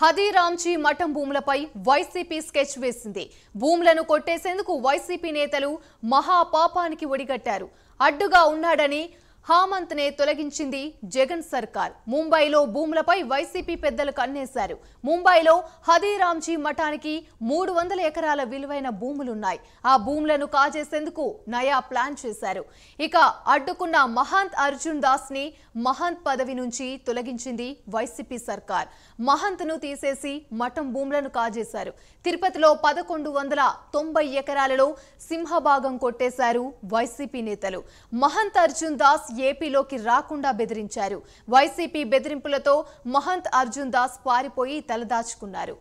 హదీరాంజీ మఠం భూములపై YCP sketch వేసింది భూములను కొట్టేసేందుకు వైసీపీ నేతలు మహాపాపానికి ఒడిగట్టారు అడ్డుగా ఉన్నాడని హామంత్ నే తొలగించింది జగన్ సర్కార్ ముంబైలో భూములపై వైసీపీ పెద్దలు కన్నేశారు ముంబైలో హదీరాంజీ మఠానికి మూడు వందల ఎకరాల విలువైన భూములున్నాయి ఆ భూములను కాజేసేందుకు నయా ప్లాన్ చేశారు ఇక అడ్డుకున్న మహంత్ అర్జున్ దాస్ ని మహంత్ పదవి నుంచి తొలగించింది వైసీపీ సర్కార్ మహంత్ ను తీసేసి మఠం భూములను కాజేశారు తిరుపతిలో పదకొండు వందల తొంభై ఎకరాలలో సింహభాగం కొట్టేశారు వైసీపీ నేతలు మహంత్ అర్జున్ దాస్ ఏపీలోకి రాకుండా బెదిరించారు వైసీపీ బెదిరింపులతో మహంత్ అర్జున్ దాస్ పారిపోయి తలదాచుకున్నారు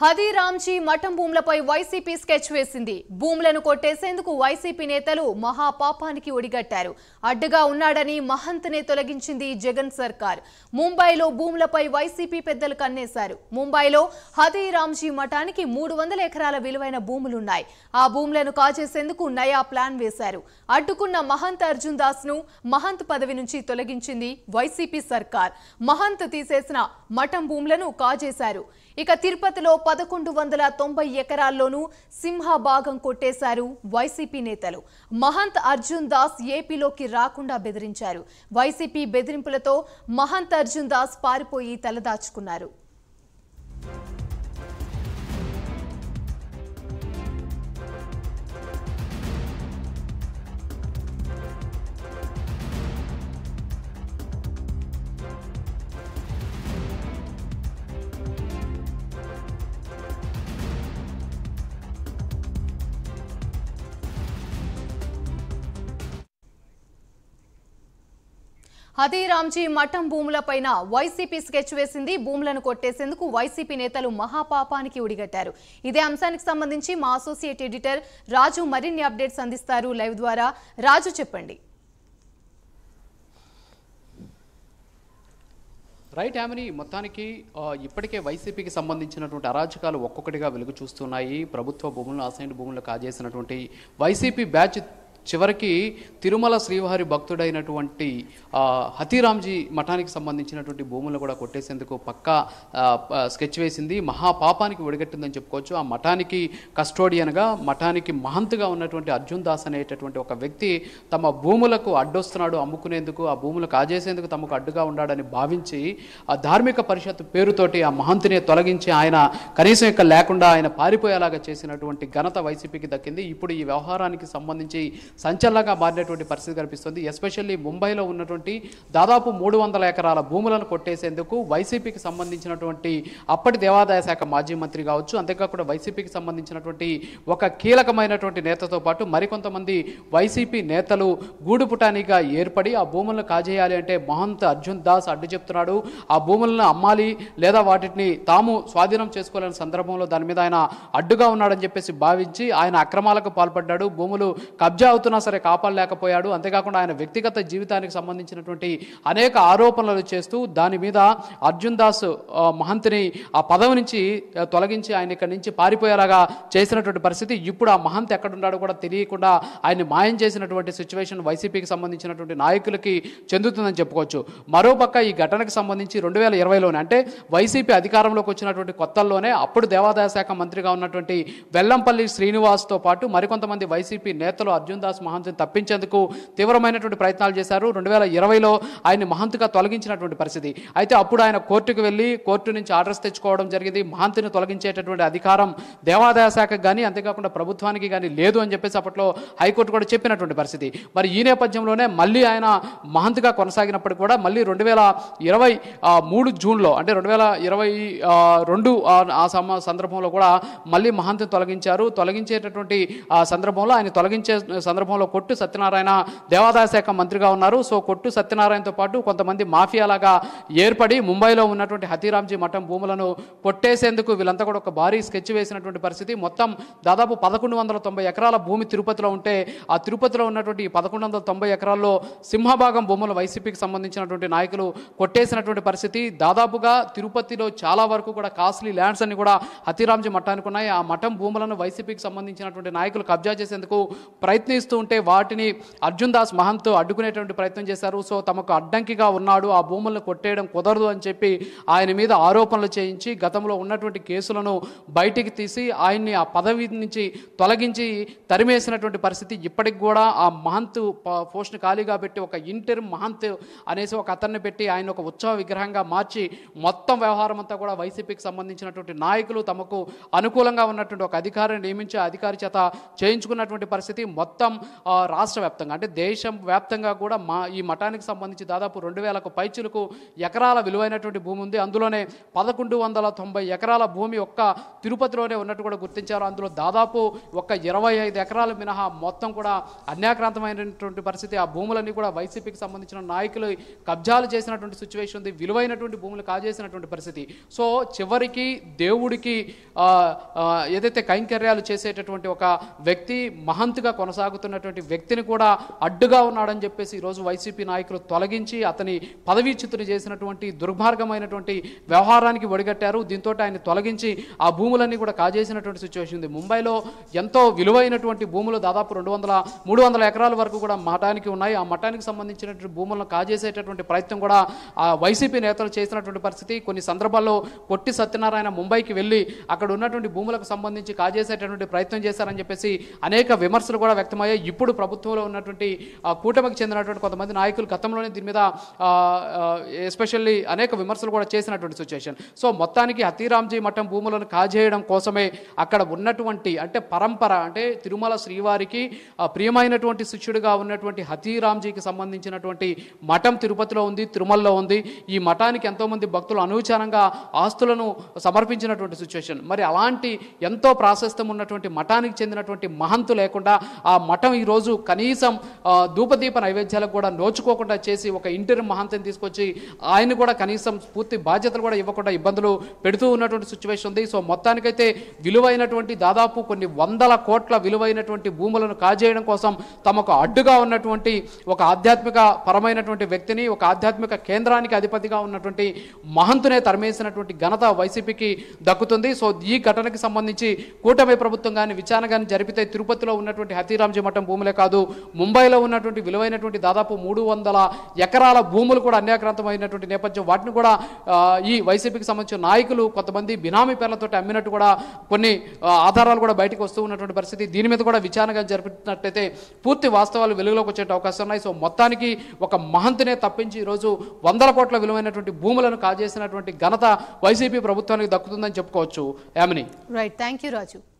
హదిరామ్జీ మఠం భూములపై వైసీపీ స్కెచ్ వేసింది భూములను కొట్టేసేందుకు వైసీపీ నేతలు మహాపాపానికి ఒడిగట్టారు అడ్డుగా ఉన్నాడని మహంత్నే తొలగించింది జగన్ సర్కార్ ముంబైలో భూములపై వైసీపీ పెద్దలు కన్నేశారు ముంబైలో హదీరాంజీ మఠానికి మూడు వందల ఎకరాల విలువైన భూములున్నాయి ఆ భూములను కాజేసేందుకు నయా ప్లాన్ వేశారు అడ్డుకున్న మహంత్ అర్జున్ దాస్ ను మహంత్ పదవి నుంచి తొలగించింది వైసీపీ సర్కార్ మహంత్ తీసేసిన మఠం భూములను కాజేశారు ఇక తిరుపతిలో పదకొండు వందల తొంభై ఎకరాల్లోనూ సింహ భాగం కొట్టేశారు వైసీపీ నేతలు మహంత్ అర్జున్ దాస్ ఏపీలోకి రాకుండా బెదిరించారు వైసీపీ బెదిరింపులతో మహంత్ అర్జున్ దాస్ పారిపోయి తలదాచుకున్నారు హతీరామ్జీ మఠం భూములపైన వైసీపీ స్కెచ్ వేసింది భూములను కొట్టేసేందుకు వైసీపీ నేతలు మహాపాపానికి ఉడిగట్టారు ఇదే అంశానికి సంబంధించి మా అసోసియేట్ ఎడిటర్ రాజు మరిన్ని అప్డేట్స్ అందిస్తారు లైవ్ ద్వారా రాజు చెప్పండి రైట్ యామిని మొత్తానికి ఇప్పటికే వైసీపీకి సంబంధించినటువంటి అరాచకాలు ఒక్కొక్కటిగా వెలుగు చూస్తున్నాయి ప్రభుత్వ భూములను అసైన్ భూములను కాజేసినటువంటి వైసీపీ బ్యాచ్ చివరికి తిరుమల శ్రీవారి భక్తుడైనటువంటి హతీరామ్జీ మఠానికి సంబంధించినటువంటి భూములు కూడా కొట్టేసేందుకు పక్కా స్కెచ్ వేసింది మహాపాపానికి ఒడిగట్టిందని చెప్పుకోవచ్చు ఆ మఠానికి కస్టోడియన్గా మఠానికి మహంతుగా ఉన్నటువంటి అర్జున్ దాస్ అనేటటువంటి ఒక వ్యక్తి తమ భూములకు అడ్డొస్తున్నాడు అమ్ముకునేందుకు ఆ భూములు కాజేసేందుకు తమకు అడ్డుగా ఉన్నాడని భావించి ఆ ధార్మిక పరిషత్ పేరుతోటి ఆ మహంతిని తొలగించి ఆయన కనీసం ఇక్కడ లేకుండా ఆయన పారిపోయేలాగా చేసినటువంటి ఘనత వైసీపీకి దక్కింది ఇప్పుడు ఈ వ్యవహారానికి సంబంధించి సంచలనంగా మారినటువంటి పరిస్థితి కనిపిస్తుంది ఎస్పెషల్లీ ముంబైలో ఉన్నటువంటి దాదాపు మూడు వందల ఎకరాల భూములను కొట్టేసేందుకు వైసీపీకి సంబంధించినటువంటి అప్పటి దేవాదాయ శాఖ మాజీ మంత్రి కావచ్చు అంతేకాకుండా వైసీపీకి సంబంధించినటువంటి ఒక కీలకమైనటువంటి నేతతో పాటు మరికొంతమంది వైసీపీ నేతలు గూడుపుటానిగా ఏర్పడి ఆ భూములను కాజేయాలి అంటే మహంత్ అర్జున్ దాస్ అడ్డు చెప్తున్నాడు ఆ భూములను అమ్మాలి లేదా వాటిని తాము స్వాధీనం చేసుకోలేని సందర్భంలో దాని మీద ఆయన అడ్డుగా ఉన్నాడని చెప్పేసి భావించి ఆయన అక్రమాలకు పాల్పడ్డాడు భూములు కబ్జా అవుతూ బతిమాలుతున్నా సరే కాపాడలేకపోయాడు అంతేకాకుండా ఆయన వ్యక్తిగత జీవితానికి సంబంధించినటువంటి అనేక ఆరోపణలు చేస్తూ దాని మీద అర్జున్ దాస్ మహంతిని ఆ పదవి నుంచి తొలగించి ఆయన ఇక్కడి నుంచి పారిపోయేలాగా చేసినటువంటి పరిస్థితి ఇప్పుడు ఆ మహంత్ ఎక్కడున్నాడో కూడా తెలియకుండా ఆయన్ని మాయం చేసినటువంటి సిచ్యువేషన్ వైసీపీకి సంబంధించినటువంటి నాయకులకి చెందుతుందని చెప్పుకోవచ్చు మరోపక్క ఈ ఘటనకు సంబంధించి రెండు వేల ఇరవైలోనే అంటే వైసీపీ అధికారంలోకి వచ్చినటువంటి కొత్తల్లోనే అప్పుడు దేవాదాయ శాఖ మంత్రిగా ఉన్నటువంటి వెల్లంపల్లి శ్రీనివాస్తో పాటు మరికొంతమంది వైసీపీ నేతలు అర్జున్ దాస్ రామదాస్ మహంతుని తప్పించేందుకు తీవ్రమైనటువంటి ప్రయత్నాలు చేశారు రెండు వేల ఇరవైలో ఆయన మహంతుగా తొలగించినటువంటి పరిస్థితి అయితే అప్పుడు ఆయన కోర్టుకు వెళ్ళి కోర్టు నుంచి ఆర్డర్స్ తెచ్చుకోవడం జరిగింది మహంతిని తొలగించేటటువంటి అధికారం దేవాదాయ శాఖకు కానీ అంతేకాకుండా ప్రభుత్వానికి కానీ లేదు అని చెప్పేసి అప్పట్లో హైకోర్టు కూడా చెప్పినటువంటి పరిస్థితి మరి ఈ నేపథ్యంలోనే మళ్ళీ ఆయన మహంతుగా కొనసాగినప్పటికీ కూడా మళ్ళీ రెండు వేల ఇరవై మూడు జూన్లో అంటే రెండు వేల ఇరవై రెండు ఆ సమ సందర్భంలో కూడా మళ్ళీ మహంతిని తొలగించారు తొలగించేటటువంటి సందర్భంలో ఆయన తొలగించే సందర్భంలో కొట్టు సత్యనారాయణ దేవాదాయ శాఖ మంత్రిగా ఉన్నారు సో కొట్టు సత్యనారాయణతో పాటు కొంతమంది మాఫియాలాగా ఏర్పడి ముంబైలో ఉన్నటువంటి హతీరామ్జీ మఠం భూములను కొట్టేసేందుకు వీళ్ళంతా కూడా ఒక భారీ స్కెచ్ వేసినటువంటి పరిస్థితి మొత్తం దాదాపు పదకొండు వందల తొంభై ఎకరాల భూమి తిరుపతిలో ఉంటే ఆ తిరుపతిలో ఉన్నటువంటి పదకొండు వందల తొంభై ఎకరాల్లో సింహభాగం భూములు వైసీపీకి సంబంధించినటువంటి నాయకులు కొట్టేసినటువంటి పరిస్థితి దాదాపుగా తిరుపతిలో చాలా వరకు కూడా కాస్ట్లీ ల్యాండ్స్ అన్ని కూడా హతీరామ్జీ మఠానికి ఉన్నాయి ఆ మఠం భూములను వైసీపీకి సంబంధించినటువంటి నాయకులు కబ్జా చేసేందుకు ప్రయత్నిస్తూ ప్రయత్నిస్తూ ఉంటే వాటిని అర్జున్ దాస్ మహంతో అడ్డుకునేటువంటి ప్రయత్నం చేశారు సో తమకు అడ్డంకిగా ఉన్నాడు ఆ భూములను కొట్టేయడం కుదరదు అని చెప్పి ఆయన మీద ఆరోపణలు చేయించి గతంలో ఉన్నటువంటి కేసులను బయటికి తీసి ఆయన్ని ఆ పదవి నుంచి తొలగించి తరిమేసినటువంటి పరిస్థితి ఇప్పటికి కూడా ఆ మహంత్ పోస్ట్ని ఖాళీగా పెట్టి ఒక ఇంటర్ మహంత్ అనేసి ఒక అతన్ని పెట్టి ఆయన ఒక ఉత్సవ విగ్రహంగా మార్చి మొత్తం వ్యవహారం అంతా కూడా వైసీపీకి సంబంధించినటువంటి నాయకులు తమకు అనుకూలంగా ఉన్నటువంటి ఒక అధికారిని నియమించి అధికారి చేత చేయించుకున్నటువంటి పరిస్థితి మొత్తం రాష్ట్ర వ్యాప్తంగా అంటే దేశం వ్యాప్తంగా కూడా మా ఈ మఠానికి సంబంధించి దాదాపు రెండు వేలకు పైచులకు ఎకరాల విలువైనటువంటి భూమి ఉంది అందులోనే పదకొండు వందల తొంభై ఎకరాల భూమి ఒక్క తిరుపతిలోనే ఉన్నట్టు కూడా గుర్తించారు అందులో దాదాపు ఒక ఇరవై ఐదు ఎకరాలు మినహా మొత్తం కూడా అన్యాక్రాంతమైనటువంటి పరిస్థితి ఆ భూములన్నీ కూడా వైసీపీకి సంబంధించిన నాయకులు కబ్జాలు చేసినటువంటి సిచ్యువేషన్ ఉంది విలువైనటువంటి భూములు కాజేసినటువంటి పరిస్థితి సో చివరికి దేవుడికి ఏదైతే కైంకర్యాలు చేసేటటువంటి ఒక వ్యక్తి మహంత్గా కొనసాగుతున్న చేస్తున్నటువంటి వ్యక్తిని కూడా అడ్డుగా ఉన్నాడని చెప్పేసి ఈరోజు వైసీపీ నాయకులు తొలగించి అతని పదవీచ్యుతులు చేసినటువంటి దుర్మార్గమైనటువంటి వ్యవహారానికి ఒడిగట్టారు దీంతో ఆయన తొలగించి ఆ భూములన్నీ కూడా కాజేసినటువంటి సిచ్యువేషన్ ఉంది ముంబైలో ఎంతో విలువైనటువంటి భూములు దాదాపు రెండు వందల మూడు వందల ఎకరాల వరకు కూడా మఠానికి ఉన్నాయి ఆ మఠానికి సంబంధించినటువంటి భూములను కాజేసేటటువంటి ప్రయత్నం కూడా ఆ వైసీపీ నేతలు చేసినటువంటి పరిస్థితి కొన్ని సందర్భాల్లో కొట్టి సత్యనారాయణ ముంబైకి వెళ్ళి అక్కడ ఉన్నటువంటి భూములకు సంబంధించి కాజేసేటటువంటి ప్రయత్నం చేశారని చెప్పేసి అనేక విమర్శలు కూడా వ్యక్తమయ్యాయి ఇప్పుడు ప్రభుత్వంలో ఉన్నటువంటి కూటమికి చెందినటువంటి కొంతమంది నాయకులు గతంలోనే దీని మీద ఎస్పెషల్లీ అనేక విమర్శలు కూడా చేసినటువంటి సిచ్యువేషన్ సో మొత్తానికి హతీరామ్జీ మఠం భూములను కాజేయడం కోసమే అక్కడ ఉన్నటువంటి అంటే పరంపర అంటే తిరుమల శ్రీవారికి ప్రియమైనటువంటి శిష్యుడిగా ఉన్నటువంటి హతీరామ్జీకి సంబంధించినటువంటి మఠం తిరుపతిలో ఉంది తిరుమలలో ఉంది ఈ మఠానికి ఎంతోమంది భక్తులు అనూచారంగా ఆస్తులను సమర్పించినటువంటి సిచ్యువేషన్ మరి అలాంటి ఎంతో ప్రాశస్తం ఉన్నటువంటి మఠానికి చెందినటువంటి మహంతు లేకుండా ఆ మఠం మఠం ఈరోజు కనీసం ధూపదీప నైవేద్యాలకు కూడా నోచుకోకుండా చేసి ఒక ఇంటర్ మహాంతని తీసుకొచ్చి ఆయన కూడా కనీసం పూర్తి బాధ్యతలు కూడా ఇవ్వకుండా ఇబ్బందులు పెడుతూ ఉన్నటువంటి సిచ్యువేషన్ ఉంది సో మొత్తానికైతే విలువైనటువంటి దాదాపు కొన్ని వందల కోట్ల విలువైనటువంటి భూములను కాజేయడం కోసం తమకు అడ్డుగా ఉన్నటువంటి ఒక ఆధ్యాత్మిక పరమైనటువంటి వ్యక్తిని ఒక ఆధ్యాత్మిక కేంద్రానికి అధిపతిగా ఉన్నటువంటి మహంతునే తరిమేసినటువంటి ఘనత వైసీపీకి దక్కుతుంది సో ఈ ఘటనకి సంబంధించి కూటమి ప్రభుత్వం కానీ విచారణ కానీ జరిపితే తిరుపతిలో ఉన్నటువంటి హతీరాంజీ మఠం పట్టం భూములే కాదు ముంబైలో ఉన్నటువంటి విలువైనటువంటి దాదాపు మూడు వందల ఎకరాల భూములు కూడా అన్యాక్రాంతమైనటువంటి నేపథ్యం వాటిని కూడా ఈ వైసీపీకి సంబంధించిన నాయకులు కొంతమంది బినామీ పేర్లతో అమ్మినట్టు కూడా కొన్ని ఆధారాలు కూడా బయటకు వస్తూ ఉన్నటువంటి పరిస్థితి దీని మీద కూడా విచారణగా జరిపినట్టయితే పూర్తి వాస్తవాలు వెలుగులోకి వచ్చే అవకాశం ఉన్నాయి సో మొత్తానికి ఒక మహంతినే తప్పించి ఈరోజు వందల కోట్ల విలువైనటువంటి భూములను కాజేసినటువంటి ఘనత వైసీపీ ప్రభుత్వానికి దక్కుతుందని చెప్పుకోవచ్చు Yamini right thank you Raju